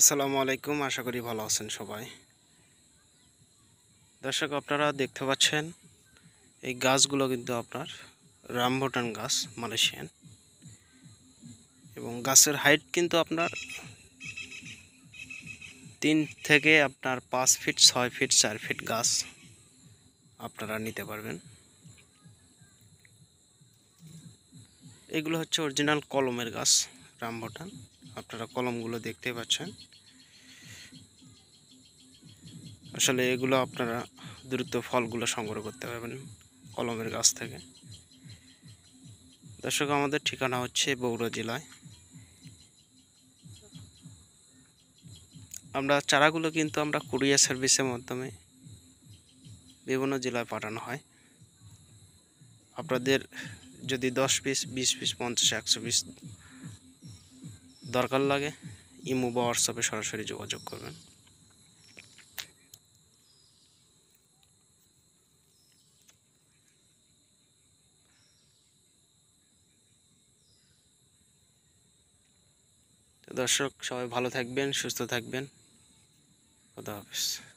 আসসালামু আলাইকুম আশা করি ভালো আছেন সবাই দর্শক আপনারা দেখতে পাচ্ছেন এই গাছগুলো কিন্তু আপনার রামভুটান গাছ মালয়েশিয়ান এবং গাছের হাইট কিন্তু আপনার তিন থেকে আপনার পাঁচ ফিট ছয় ফিট চার ফিট গাছ আপনারা নিতে পারবেন এগুলো হচ্ছে অরিজিনাল কলমের গাছ রামভুটান আপনারা কলমগুলো দেখতে পাচ্ছেন আসলে এগুলো আপনারা দ্রুত ফলগুলো সংগ্রহ করতে পারবেন কলমের গাছ থেকে দর্শক আমাদের ঠিকানা হচ্ছে বগুড়া জেলায় আমরা চারাগুলো কিন্তু আমরা কুরিয়ার সার্ভিসের মাধ্যমে বিভিন্ন জেলায় পাঠানো হয় আপনাদের যদি দশ পিস বিশ পিস পঞ্চাশ একশো পিস দরকার লাগে ইমো বা হোয়াটসঅ্যাপে সরাসরি যোগাযোগ করবেন দর্শক সবাই ভালো থাকবেন সুস্থ থাকবেন খুদা হাফেজ